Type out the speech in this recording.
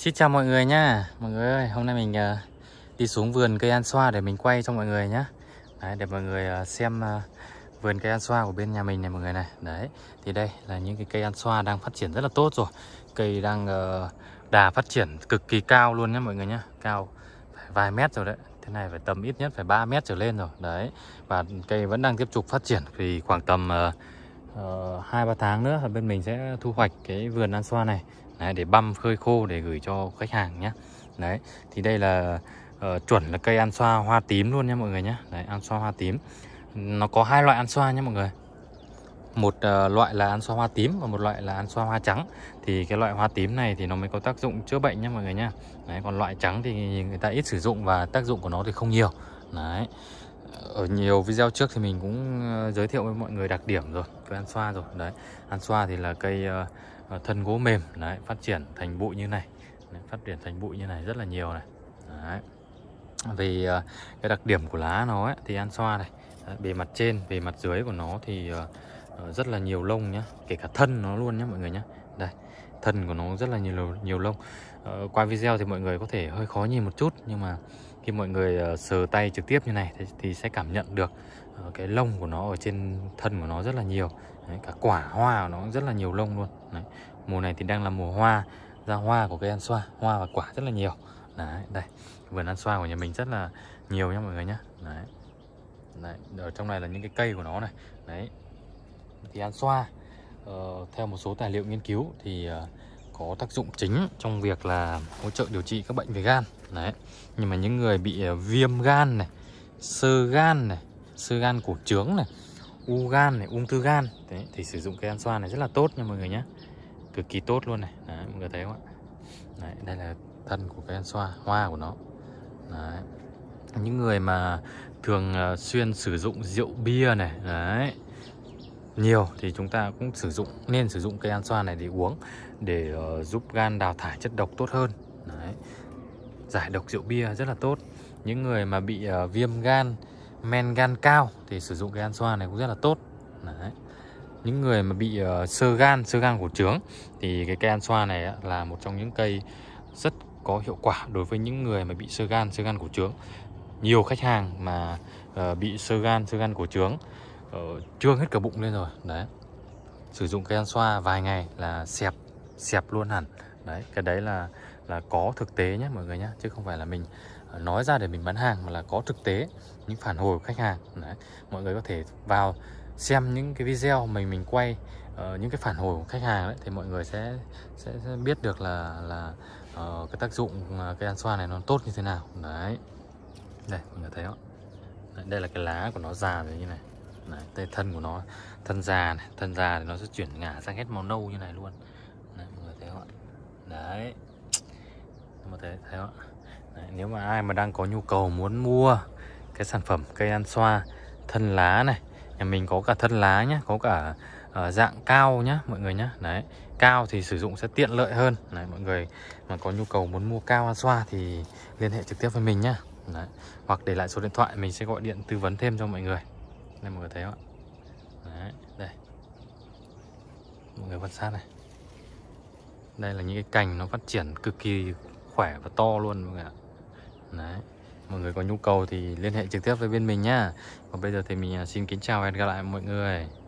Xin chào mọi người nha Mọi người ơi, hôm nay mình ờ, đi xuống vườn cây an xoa để mình quay cho mọi người nhé Đấy, để mọi người ờ, xem ờ, vườn cây an xoa của bên nhà mình này mọi người này Đấy, thì đây là những cái cây an xoa đang phát triển rất là tốt rồi Cây đang đà phát triển cực kỳ cao luôn nhé mọi người nhé Cao vài mét rồi đấy Thế này phải tầm ít nhất phải 3 mét trở lên rồi Đấy, và cây vẫn đang tiếp tục phát triển thì khoảng tầm... Uh, hai uh, ba tháng nữa bên mình sẽ thu hoạch cái vườn an xoa này Đấy, để băm phơi khô để gửi cho khách hàng nhé Đấy thì đây là uh, chuẩn là cây ăn xoa hoa tím luôn nha mọi người nhé Đấy ăn xoa hoa tím Nó có hai loại ăn xoa nhé mọi người một uh, loại là ăn xoa hoa tím và một loại là ăn xoa hoa trắng thì cái loại hoa tím này thì nó mới có tác dụng chữa bệnh nhé mọi người nhé. đấy, còn loại trắng thì người ta ít sử dụng và tác dụng của nó thì không nhiều đấy ở nhiều video trước thì mình cũng ờ, giới thiệu với mọi người đặc điểm rồi cây ăn xoa rồi đấy ăn xoa thì là cây uh, Ờ, thân gỗ mềm đấy, phát triển thành bụi như này đấy, phát triển thành bụi như này rất là nhiều này đấy. vì ờ, cái đặc điểm của lá nó ấy, thì an xoa này đấy, bề mặt trên bề mặt dưới của nó thì ờ, rất là nhiều lông nhá kể cả thân nó luôn nhé mọi người nhé đây thân của nó rất là nhiều nhiều lông ờ, qua video thì mọi người có thể hơi khó nhìn một chút nhưng mà khi mọi người uh, sờ tay trực tiếp như này thì, thì sẽ cảm nhận được uh, cái lông của nó ở trên thân của nó rất là nhiều Đấy, cả quả hoa của nó rất là nhiều lông luôn Đấy. mùa này thì đang là mùa hoa ra hoa của cây ăn xoa hoa và quả rất là nhiều Đấy, đây vườn ăn xoa của nhà mình rất là nhiều nha mọi người nhé Đấy. Đấy, ở trong này là những cái cây của nó này Đấy Thì ăn xoa Ờ, theo một số tài liệu nghiên cứu thì ờ, có tác dụng chính trong việc là hỗ trợ điều trị các bệnh về gan đấy nhưng mà những người bị ờ, viêm gan này sơ gan này sơ gan cổ trướng này u gan này ung thư gan đấy, thì sử dụng cây ăn xoan này rất là tốt nha mọi người nhé cực kỳ tốt luôn này đấy, mọi người thấy không ạ đấy, đây là thân của cây ăn xoa hoa của nó đấy. những người mà thường xuyên sử dụng rượu bia này đấy nhiều thì chúng ta cũng sử dụng nên sử dụng cây an xoa này để uống để uh, giúp gan đào thải chất độc tốt hơn Đấy. giải độc rượu bia rất là tốt những người mà bị uh, viêm gan men gan cao thì sử dụng cây an xoa này cũng rất là tốt Đấy. những người mà bị uh, sơ gan sơ gan của trướng thì cái cây an xoa này là một trong những cây rất có hiệu quả đối với những người mà bị sơ gan sơ gan cổ trướng nhiều khách hàng mà uh, bị sơ gan sơ gan cổ trướng uh, ờ, trương hết cả bụng lên rồi đấy sử dụng cây ăn xoa vài ngày là xẹp xẹp luôn hẳn đấy cái đấy là là có thực tế nhé mọi người nhé chứ không phải là mình ờ, nói ra để mình bán hàng mà là có thực tế những phản hồi của khách hàng đấy. mọi người có thể vào xem những cái video mình mình quay uh, những cái phản hồi của khách hàng đấy thì mọi người sẽ sẽ, sẽ biết được là là uh, cái tác dụng uh, cây ăn xoa này nó tốt như thế nào đấy đây mọi người thấy không đây là cái lá của nó già rồi như này Đấy, đây thân của nó thân già này thân già thì nó sẽ chuyển ngả sang hết màu nâu như này luôn đấy, mọi người thấy không ạ đấy mọi người thấy, thấy không ạ đấy, nếu mà ai mà đang có nhu cầu muốn mua cái sản phẩm cây ăn xoa thân lá này nhà mình có cả thân lá nhá có cả uh, dạng cao nhá mọi người nhá đấy cao thì sử dụng sẽ tiện lợi hơn đấy, mọi người mà có nhu cầu muốn mua cao ăn xoa thì liên hệ trực tiếp với mình nhá đấy. hoặc để lại số điện thoại mình sẽ gọi điện tư vấn thêm cho mọi người này mọi người thấy không ạ Đấy, đây mọi người quan sát này đây là những cái cành nó phát triển cực kỳ khỏe và to luôn mọi người ạ Đấy mọi người có nhu cầu thì liên hệ trực tiếp với bên mình nhá. Còn bây giờ thì mình à, xin kính chào và hẹn gặp lại mọi người.